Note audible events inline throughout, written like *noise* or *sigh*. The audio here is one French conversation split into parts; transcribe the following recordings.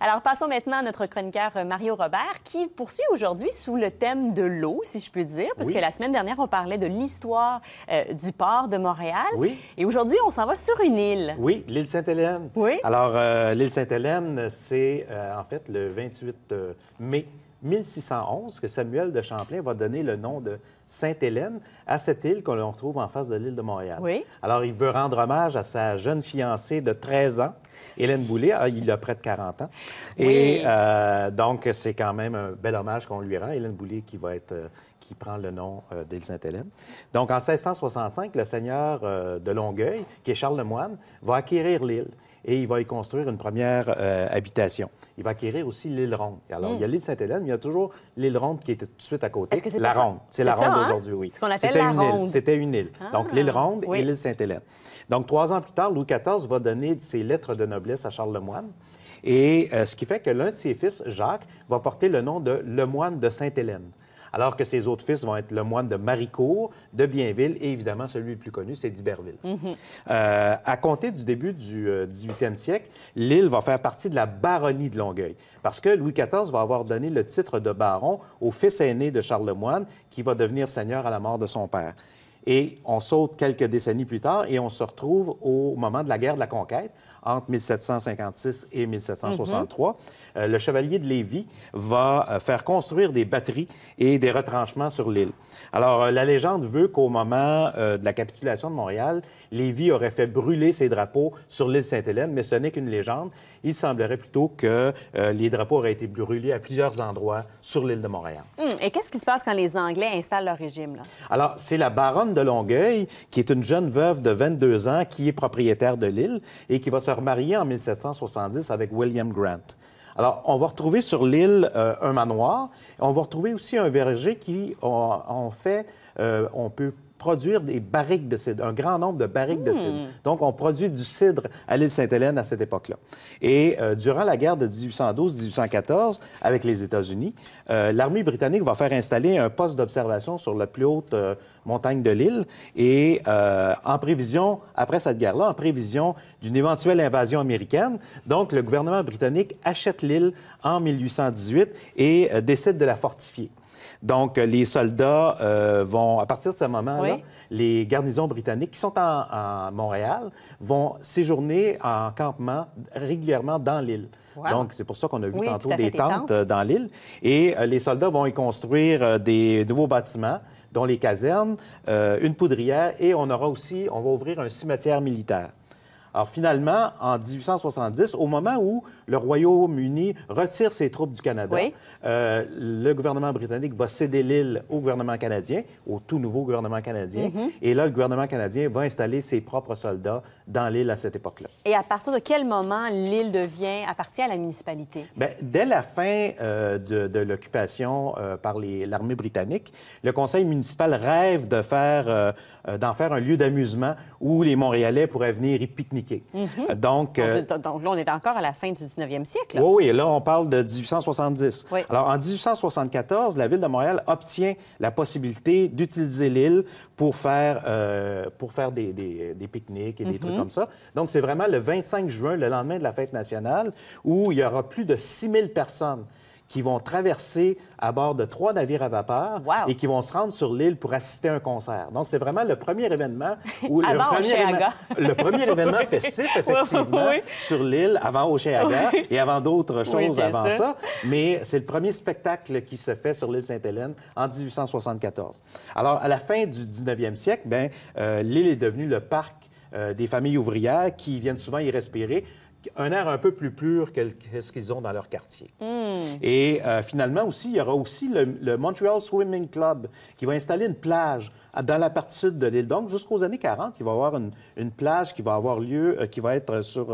Alors, passons maintenant à notre chroniqueur euh, Mario Robert, qui poursuit aujourd'hui sous le thème de l'eau, si je puis dire, parce que la semaine dernière, on parlait de l'histoire euh, du port de Montréal. Oui. Et aujourd'hui, on s'en va sur une île. Oui, l'île Sainte-Hélène. Oui. Alors, euh, l'île Sainte-Hélène, c'est en fait le 28 mai 1611 que Samuel de Champlain va donner le nom de Sainte-Hélène à cette île qu'on retrouve en face de l'île de Montréal. Alors, il veut rendre hommage à sa jeune fiancée de 13 ans, Hélène Boulay. Ah, il a près de 40 ans. Et euh, donc, c'est quand même un bel hommage qu'on lui rend. Hélène Boulay qui va être... Euh, qui prend le nom euh, d'île Sainte-Hélène. Donc, en 1665, le seigneur de Longueuil, qui est Charles le Moine, va acquérir l'île et il va y construire une première euh, habitation. Il va acquérir aussi l'île Ronde. Alors, hmm. il y a l'île Sainte-Hélène, mais il y a toujours l'île Ronde qui était tout de suite à côté. la Ronde. C'est la Ronde hein? aujourd'hui, oui. Ce qu'on appelle la une Ronde. C'était une île. Ah, Donc, l'île Ronde et l'île Sainte-Hélène. Donc, trois ans plus tard, Louis XIV va donner ses lettres de noblesse à Charles Lemoine. Et euh, ce qui fait que l'un de ses fils, Jacques, va porter le nom de Lemoine de Sainte-Hélène alors que ses autres fils vont être le moine de Maricourt, de Bienville et évidemment celui le plus connu, c'est d'Iberville. Mhm. Euh, à compter du début du 18e euh, siècle, l'île va faire partie de la baronnie de Longueuil parce que Louis XIV va avoir donné le titre de baron au fils aîné de Charles moine qui va devenir seigneur à la mort de son père. Et on saute quelques décennies plus tard et on se retrouve au moment de la guerre de la conquête entre 1756 et 1763. Mm-hmm. Euh, le chevalier de Lévis va euh, faire construire des batteries et des retranchements sur l'île. Alors, euh, la légende veut qu'au moment de la capitulation de Montréal, Lévis aurait fait brûler ses drapeaux sur l'île Sainte-Hélène, mais ce n'est qu'une légende. Il semblerait plutôt que les drapeaux auraient été brûlés à plusieurs endroits sur l'île de Montréal. Mm. Et qu'est-ce qui se passe quand les Anglais installent leur régime? Là? Alors, c'est la baronne de Longueuil, qui est une jeune veuve de 22 ans, qui est propriétaire de l'île et qui va se remarier en 1770 avec William Grant. Alors, on va retrouver sur l'île euh, un manoir. On va retrouver aussi un verger qui, en fait, euh, on peut produire des barriques de cidre, un grand nombre de barriques de cidre. Hmm. Donc, on produit du cidre à l'île Sainte-Hélène à cette époque-là. Et euh, durant la guerre de 1812-1814 avec les États-Unis, euh, l'armée britannique va faire installer un poste d'observation sur la plus haute euh, montagne de l'île et en prévision, après cette guerre-là, en prévision d'une éventuelle invasion américaine. Donc, le gouvernement britannique achète l'île en 1818 et décide de la fortifier. Donc, euh, les soldats euh, vont, à partir de ce moment-là, les garnisons britanniques qui sont en, Montréal vont séjourner en campement régulièrement dans l'île. Donc, c'est pour ça qu'on a vu tantôt des tentes, euh, dans l'île. Et les soldats vont y construire des nouveaux bâtiments, dont les casernes, une poudrière, et on aura aussi, on va ouvrir un cimetière militaire. Alors finalement, en 1870, au moment où le Royaume-Uni retire ses troupes du Canada, euh, le gouvernement britannique va céder l'île au gouvernement canadien, au tout nouveau gouvernement canadien. Mhm. Et là, le gouvernement canadien va installer ses propres soldats dans l'île à cette époque-là. Et à partir de quel moment l'île devient, appartient à la municipalité? Bien, dès la fin euh, de, l'occupation euh, par l'armée britannique, le conseil municipal rêve de faire, d'en faire un lieu d'amusement où les Montréalais pourraient venir y pique-niquer Mhm. Euh, euh, donc, donc, là, on est encore à la fin du 19e siècle. Oui, et là, on parle de 1870. Alors, en 1874, la ville de Montréal obtient la possibilité d'utiliser l'île pour faire, euh, pour faire des, des, pique-niques et des trucs mhm. comme ça. Donc, c'est vraiment le 25 juin, le lendemain de la fête nationale, où il y aura plus de 6000 000 personnes qui vont traverser à bord de trois navires à vapeur et qui vont se rendre sur l'île pour assister à un concert. Donc, c'est vraiment le premier événement où *laughs* le, premier le premier événement *laughs* festif, effectivement, sur l'île avant Oceaga et avant d'autres choses avant ça. Mais c'est le premier spectacle qui se fait sur l'île Sainte-Hélène en 1874. Alors, à la fin du 19e siècle, ben, euh, l'île est devenue le parc euh, des familles ouvrières qui viennent souvent y respirer un air un peu plus pur que ce qu'ils ont dans leur quartier. Hmm. Et euh, finalement aussi, il y aura aussi le, Montreal Swimming Club qui va installer une plage dans la partie sud de l'île. Donc, jusqu'aux années 40, il va y avoir une, plage qui va avoir lieu, euh, qui va être sur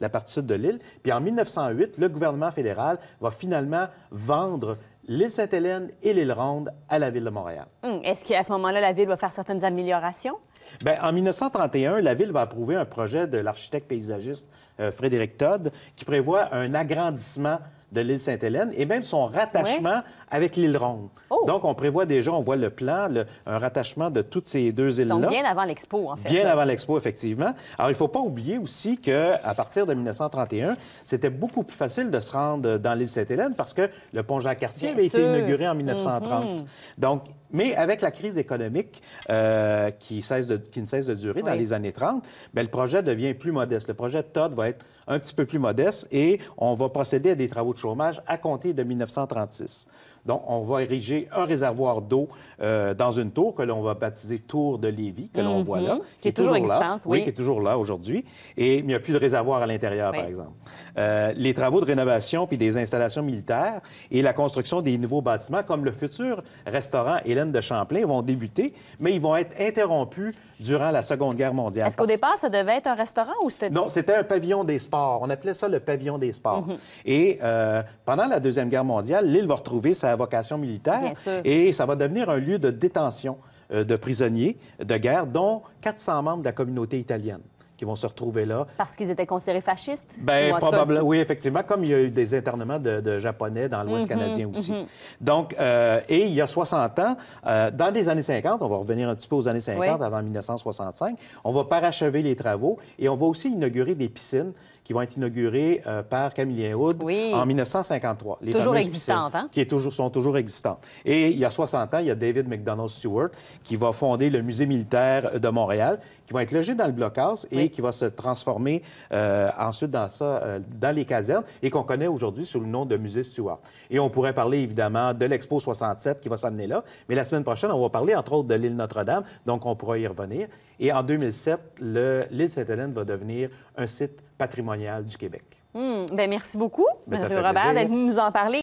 la partie sud de l'île. Puis en 1908, le gouvernement fédéral va finalement vendre l'île Sainte-Hélène et l'île Ronde à la ville de Montréal. Hmm. Est-ce qu'à ce moment-là, la ville va faire certaines améliorations? Bien, en 1931, la ville va approuver un projet de l'architecte paysagiste euh, Frédéric Todd qui prévoit un agrandissement de l'île Sainte-Hélène et même son rattachement avec l'île Ronde. Oh! Donc, on prévoit déjà, on voit le plan, un rattachement de toutes ces deux îles-là. bien avant l'Expo, en fait. Bien avant l'Expo, effectivement. Alors, il ne faut pas oublier aussi qu'à partir de 1931, c'était beaucoup plus facile de se rendre dans l'île Sainte-Hélène parce que le pont jacques cartier avait été inauguré en 1930. Mm-hmm. Donc, mais avec la crise économique euh, qui, cesse de, qui ne cesse de durer dans les années 30, bien, le projet devient plus modeste. Le projet Todd va être un petit peu plus modeste et on va procéder à des travaux de chômage à compter de 1936. Donc, on va ériger un réservoir d'eau euh, dans une tour que l'on va baptiser Tour de Lévis, que l'on voit mhm. là. Qui, est, toujours, là. Oui. qui est toujours là aujourd'hui. Et il n'y a plus de réservoir à l'intérieur, par exemple. Euh, les travaux de rénovation puis des installations militaires et la construction des nouveaux bâtiments, comme le futur restaurant et de Champlain vont débuter, mais ils vont être interrompus durant la Seconde Guerre mondiale. Est-ce qu'au départ, ça devait être un restaurant ou c'était... Non, c'était un pavillon des sports. On appelait ça le pavillon des sports. Mhm. Et euh, pendant la Deuxième Guerre mondiale, l'île va retrouver sa vocation militaire et ça va devenir un lieu de détention euh, de prisonniers de guerre, dont 400 membres de la communauté italienne qui vont se retrouver là. Parce qu'ils étaient considérés fascistes? Bien, probablement. Oui, effectivement, comme il y a eu des internements de, Japonais dans l'Ouest mhm, canadien aussi. Mhm. Donc, euh, et il y a 60 ans, euh, dans les années 50, on va revenir un petit peu aux années 50 avant 1965, on va parachever les travaux et on va aussi inaugurer des piscines qui vont être inaugurées euh, par Camille Hood en 1953. Les toujours existantes, hein? Qui est toujours, sont toujours existantes. Et il y a 60 ans, il y a David McDonald Stewart qui va fonder le musée militaire de Montréal, qui va être logé dans le blockhouse. Et qui va se transformer euh, ensuite dans ça, euh, dans les casernes et qu'on connaît aujourd'hui sous le nom de musée Stuart. Et on pourrait parler évidemment de l'Expo 67 qui va s'amener là, mais la semaine prochaine, on va parler entre autres de l'île Notre-Dame, donc on pourra y revenir. Et en 2007, l'île Sainte-Hélène va devenir un site patrimonial du Québec. Hmm. Ben, merci beaucoup, ben, M. Robert, d'être nous en parler.